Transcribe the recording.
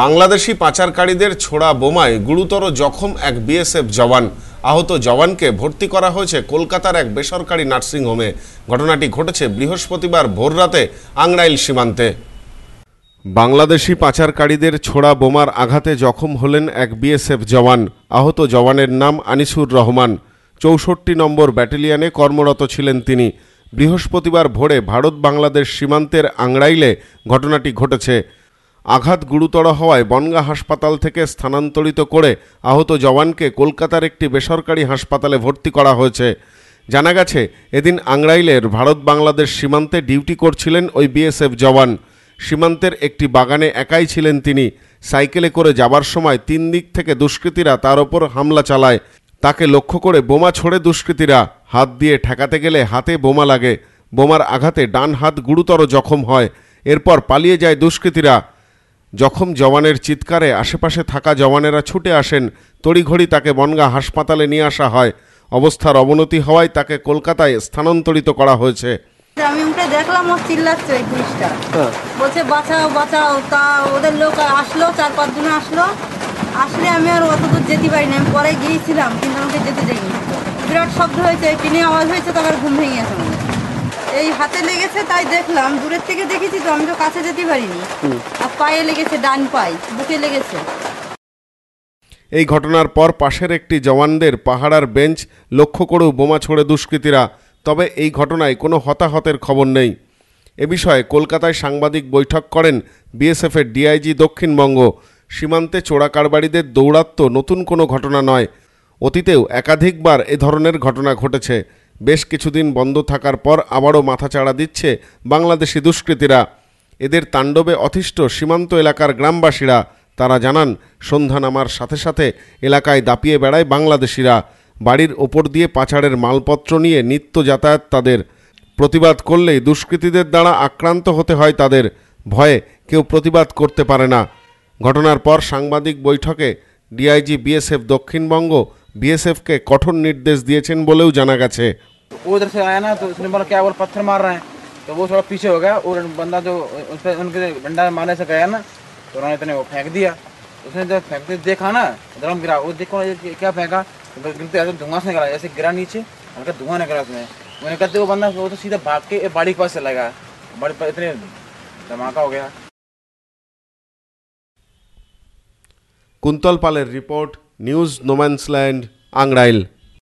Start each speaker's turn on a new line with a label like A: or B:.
A: বাংলাদেশি পাচারকারীদের ছোড়া বোমায় গুরুতর জখম এক বিএসএফ জওয়ান আহত জওয়ানকে ভর্তি করা হয়েছে কলকাতার এক বেসরকারি নার্সিংহোমে ঘটনাটি ঘটেছে বৃহস্পতিবার ভোররাতে আংরাইল সীমান্তে বাংলাদেশি পাচারকারীদের ছোড়া বোমার আঘাতে জখম হলেন এক বিএসএফ জওয়ান আহত জওয়ানের নাম আনিসুর রহমান চৌষট্টি নম্বর ব্যাটালিয়ানে কর্মরত ছিলেন তিনি বৃহস্পতিবার ভোরে ভারত বাংলাদেশ সীমান্তের আংরাইলে ঘটনাটি ঘটেছে আঘাত গুরুতর হওয়ায় বনগা হাসপাতাল থেকে স্থানান্তরিত করে আহত জওয়ানকে কলকাতার একটি বেসরকারি হাসপাতালে ভর্তি করা হয়েছে জানা গেছে এদিন আংরাইলের ভারত বাংলাদেশ সীমান্তে ডিউটি করছিলেন ওই বিএসএফ জওয়ান সীমান্তের একটি বাগানে একাই ছিলেন তিনি সাইকেলে করে যাবার সময় তিন দিক থেকে দুষ্কৃতীরা তার ওপর হামলা চালায় তাকে লক্ষ্য করে বোমা ছোড়ে দুষ্কৃতীরা হাত দিয়ে ঠেকাতে গেলে হাতে বোমা লাগে বোমার আঘাতে ডান হাত গুরুতর জখম হয় এরপর পালিয়ে যায় দুষ্কৃতীরা জখম জওয়ানের চিৎকারে আশেপাশে থাকা জওয়ানেরা ছুটে আসেন তড়িঘড়ি তাকে বনগা হাসপাতালে নিয়ে আসা হয় অবস্থার অবনতি হওয়ায় তাকে কলকাতায় স্থানান্তরিত করা হয়েছে
B: আমি উঠে দেখলাম ও চিল্লাচ্ছে ওই পুলিশটা হ্যাঁ। বলছে বাঁচাও বাঁচাও তা ওদের লোক আসলো চার পাঁচজন আসলো আসলে আমি আর অত দূর যেতে পারিনি আমি পরে গিয়েছিলাম কিন্তু আমাকে যেতে দেয়নি বিরাট শব্দ হয়েছে কিনে আওয়াজ হয়েছে তো আমার ঘুম ভেঙে গেছে এই হাতে লেগেছে তাই দেখলাম দূরের থেকে দেখেছি তো আমি তো কাছে যেতে পারিনি আর পায়ে লেগেছে ডান পায়ে বুকে লেগেছে
A: এই ঘটনার পর পাশের একটি জওয়ানদের পাহাড়ার বেঞ্চ লক্ষ্য করেও বোমা ছোড়ে দুষ্কৃতীরা তবে এই ঘটনায় কোনো হতাহতের খবর নেই এ বিষয়ে কলকাতায় সাংবাদিক বৈঠক করেন বিএসএফের ডিআইজি দক্ষিণবঙ্গ সীমান্তে চোরাকারবারীদের দৌরাত্ম নতুন কোনো ঘটনা নয় অতীতেও একাধিকবার এ ধরনের ঘটনা ঘটেছে বেশ কিছুদিন বন্ধ থাকার পর আবারও মাথাচাড়া দিচ্ছে বাংলাদেশি দুষ্কৃতীরা এদের তাণ্ডবে অথিষ্ট সীমান্ত এলাকার গ্রামবাসীরা তারা জানান সন্ধ্যা নামার সাথে সাথে এলাকায় দাপিয়ে বেড়ায় বাংলাদেশিরা বাড়ির ওপর দিয়ে পাচারের মালপত্র নিয়ে নিত্য যাতায়াত তাদের প্রতিবাদ করলেই দুষ্কৃতীদের দ্বারা আক্রান্ত হতে হয় তাদের ভয়ে কেউ প্রতিবাদ করতে পারে না ঘটনার পর সাংবাদিক বৈঠকে ডিআইজি বিএসএফ দক্ষিণবঙ্গ बीएसएफ के कठोर निर्देश दिए জানা গেছে
C: वो उधर से आया ना तो उसने बोला क्या बोल पत्थर मार रहे हैं तो वो थोड़ा पीछे हो गया और बंदा जो उस उनके डंडा मारने से गया ना तो उन्होंने इतने वो फेंक दिया उसने जब फेंकते देखा ना ड्रम गिरा वो देखो क्या फेंका गिरते ऐसे धुआं से निकला जैसे गिरा नीचे उनका धुआं निकला उसमें उन्होंने कहते वो बंदा वो तो सीधा भाग के बाड़ी के पास चला गया बाड़ी पर इतने धमाका हो गया
A: कुंतल पालेर report News No Man's Land, Angreil.